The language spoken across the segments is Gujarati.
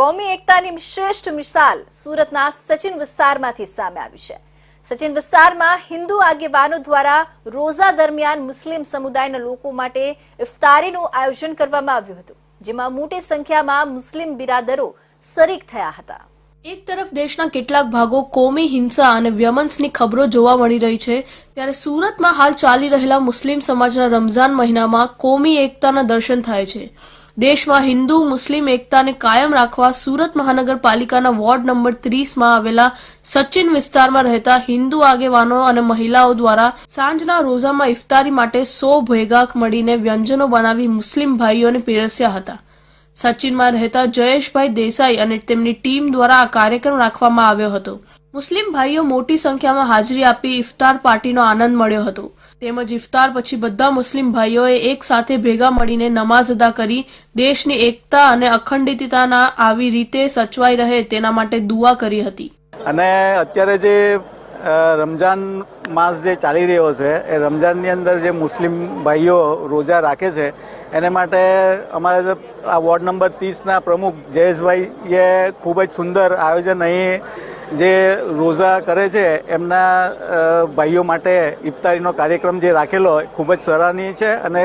કોમી એકતાની શ્રેષ્ઠ મિસાલ સુરતના સચિન વિસ્તારમાંથી સામે આવી છે સચિન વિસ્તારમાં હિન્દુ આગેવાનો દ્વારા રોઝા દરમિયાન મુસ્લિમ સમુદાયના લોકો માટે ઇફતારીનું આયોજન કરવામાં આવ્યું હતું જેમાં મોટી સંખ્યામાં મુસ્લિમ બિરાદરો શરીક થયા હતા એક તરફ દેશના કેટલાક ભાગો કોમી હિંસા અને વ્યમન્સની ખબરો જોવા મળી રહી છે ત્યારે સુરતમાં હાલ ચાલી રહેલા મુસ્લિમ સમાજના રમઝાન મહિનામાં કોમી એકતાના દર્શન થાય છે દેશમાં હિન્દુ મુસ્લિમ એકતાને કાયમ રાખવા સુરત મહાનગરપાલિકાના વોર્ડ નંબર ત્રીસમાં આવેલા સચિન વિસ્તારમાં રહેતા હિન્દુ આગેવાનો અને મહિલાઓ દ્વારા સાંજના રોઝામાં ઇફતારી માટે સો ભેગા મળીને વ્યંજનો બનાવી મુસ્લિમ ભાઈઓને પીરસ્યા હતા સચિનમાં રહેતા જયેશભાઈ દેસાઈ અને તેમની ટીમ દ્વારા આ કાર્યક્રમ રાખવામાં આવ્યો હતો મુસ્લિમ ભાઈઓ મોટી સંખ્યામાં હાજરી આપી ઇફતાર પાર્ટીનો આનંદ મળ્યો હતો તેમજ ઇફતાર પછી બધા મુસ્લિમ ભાઈઓએ એક સાથે ભેગા મળીને નમાઝ અદા કરી દેશની એકતા અને અખંડિતતાના આવી રીતે સચવાઈ રહે તેના માટે દુઆ કરી હતી અને અત્યારે જે રમઝાન માસ જે ચાલી રહ્યો છે એ રમઝાનની અંદર જે મુસ્લિમ ભાઈઓ રોજા રાખે છે એને માટે અમારા આ વોર્ડ નંબર ત્રીસના પ્રમુખ જયેશભાઈએ ખૂબ જ સુંદર આયોજન અહીં જે રોઝા કરે છે એમના ભાઈઓ માટે ઇફતારીનો કાર્યક્રમ જે રાખેલો ખૂબ જ સરાહનીય છે અને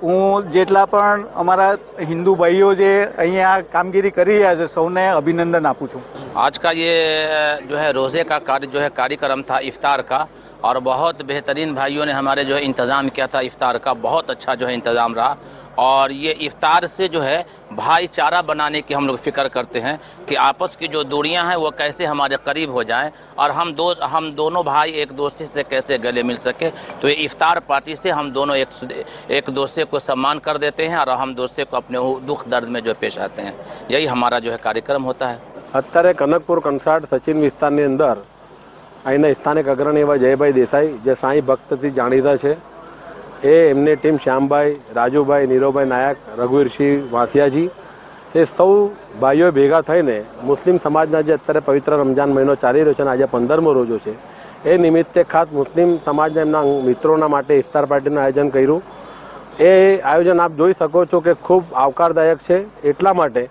હું જેટલા પણ અમારા હિન્દુ ભાઈઓ જે અહીંયા કામગીરી કરી રહ્યા છે સૌને અભિનંદન આપું છું આજ કા યે જો હે રોઝે કા કાર્ય જો હે કાર્યક્રમ થા ઇફતાર કા और बहुत बेहतरीन भाइयों ने हमारे जो है इंतज़ाम किया था इफ्तार का बहुत अच्छा जो है इंतज़ाम रहा और ये इफ़ार से जो है भाईचारा बनाने की हम लोग फ़िक्र करते हैं कि आपस की जो दूरियां हैं वो कैसे हमारे करीब हो जाएं और हम दो हम दोनों भाई एक दूसरे से कैसे गले मिल सके तो ये इफ़ार पार्टी से हम दोनों एक एक दूसरे को सम्मान कर देते हैं और हम दूसरे को अपने दुख दर्द में जो पेश आते हैं यही हमारा जो है कार्यक्रम होता है कनकपुर कंसर्ट सचिन विस्तार ने अंदर અહીંના સ્થાનિક અગ્રણી એવા જયભાઈ દેસાઈ જે સાંઈ ભક્તથી જાણીતા છે એ એમની ટીમ શ્યામભાઈ રાજુભાઈ નીરોભાઈ નાયક રઘુવીરસિંહ વાંસિયાજી એ સૌ ભાઈઓ ભેગા થઈને મુસ્લિમ સમાજના જે અત્યારે પવિત્ર રમજાન મહિનો ચાલી રહ્યો છે અને આજે પંદરમો રોજો છે એ નિમિત્તે ખાસ મુસ્લિમ સમાજના એમના મિત્રોના માટે ઇફતાર પાર્ટીનું આયોજન કર્યું એ આયોજન આપ જોઈ શકો છો કે ખૂબ આવકારદાયક છે એટલા માટે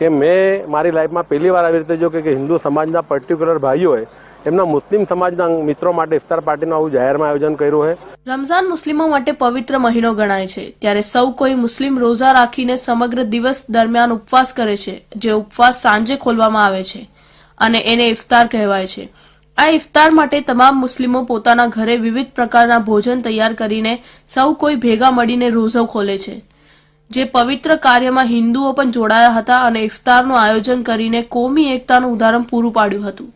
કે મેં મારી લાઈફમાં પહેલી વાર આવી રીતે જો કે હિન્દુ સમાજના પર્ટિક્યુલર ભાઈઓએ એમના મુસ્લિમ સમાજના મિત્રો માટે ઇફતાર પાર્ટીનું આવું જાહેરમાં આયોજન કર્યું છે રમઝાન મુસ્લિમો માટે પવિત્ર મહિનો ગણાય છે ત્યારે સૌ કોઈ મુસ્લિમ રોઝા રાખીને સમગ્ર દિવસ દરમિયાન ઉપવાસ કરે છે જે ઉપવાસ સાંજે ખોલવામાં આવે છે અને એને ઇફતાર કહેવાય છે આ ઇફતાર માટે તમામ મુસ્લિમો પોતાના ઘરે વિવિધ પ્રકારના ભોજન તૈયાર કરીને સૌ કોઈ ભેગા મળીને રોઝો ખોલે છે જે પવિત્ર કાર્યમાં હિન્દુઓ પણ જોડાયા હતા અને ઇફતારનું આયોજન કરીને કોમી એકતાનું ઉદાહરણ પૂરું પાડ્યું હતું